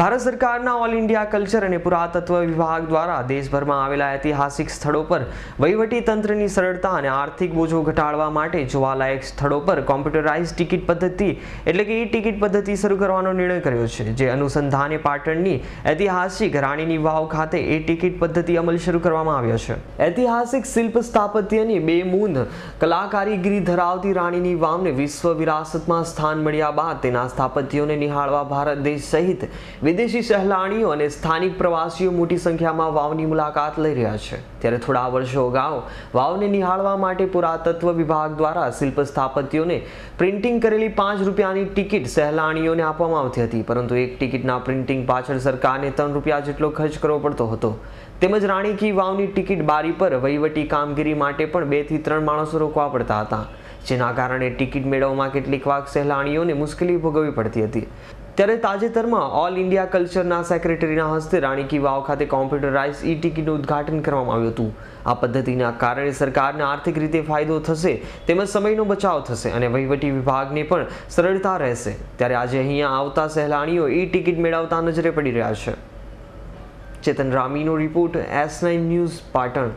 ભારત સરકારના all India culture અને પુરાતત્વ વિભાગ દ્વારા દેશભરમાં આવેલા ઐતિહાસિક સ્થળો પર તંત્રની સરળતા અને આર્થિક બોજો ઘટાડવા માટે જોવાલાયક સ્થળો પર કોમ્પ્યુટરાઇઝ ટિકિટ પદ્ધતિ એટલે કે ઈ ટિકિટ પદ્ધતિ શરૂ કરવાનો નિર્ણય કર્યો છે જે અનુસંધાને પાટણની ઐતિહાસિક રાણીની વાવ ખાતે એ ટિકિટ પદ્ધતિ અમલ શરૂ કરવામાં આવ્યો છે ઐતિહાસિક શિલ્પ સ્થાપત્યની બે મૂંદ કલાકારીગીરી ધરાવતી રાણીની વાવને વિશ્વ વિરાસતમાં સ્થાન મળ્યા બાદ તેના સ્થાપત્યોને નિહાળવા ભારત દેશ સહિત વિદેશી સહેલાણીઓ અને સ્થાનિક પ્રવાસીઓ મોટી સંખ્યામાં વાવની મુલાકાત લઈ રહ્યા છે ત્યારે થોડા વર્ષો અગાઉ વાવને નિહાળવા માટે પુરાતત્વ વિભાગ દ્વારા શિલ્પ સ્થાપત્યોને પ્રિન્ટિંગ કરેલી પાંચ રૂપિયાની ટિકિટ સહેલાણીઓને આપવામાં આવતી હતી પરંતુ એક ટિકિટના પ્રિન્ટિંગ પાછળ સરકારને ત્રણ રૂપિયા જેટલો ખર્ચ કરવો પડતો હતો તેમજ રાણીકી વાવની ટિકિટ બારી પર વહીવટી કામગીરી માટે પણ બેથી ત્રણ માણસો રોકવા પડતા હતા જેના કારણે ટિકિટ મેળવવામાં કેટલીક વાર સહેલાણીઓને મુશ્કેલી ભોગવવી પડતી હતી ત્યારે તાજેતરમાં ઓલ ઇન્ડિયા કલ્ચરના સેક્રેટરીના હસ્તે રાણી કી વાવ ખાતે કોમ્પ્યુટરાઇઝ ઈ ટિકિટનું ઉદ્ઘાટન કરવામાં આવ્યું હતું આ પદ્ધતિના કારણે સરકારને આર્થિક રીતે ફાયદો થશે તેમજ સમયનો બચાવ થશે અને વહીવટી વિભાગને પણ સરળતા રહેશે ત્યારે આજે અહીંયા આવતા સહેલાણીઓ ઈ ટિકિટ મેળવતા નજરે પડી રહ્યા છે ચેતન રામીનો report S nine news Patan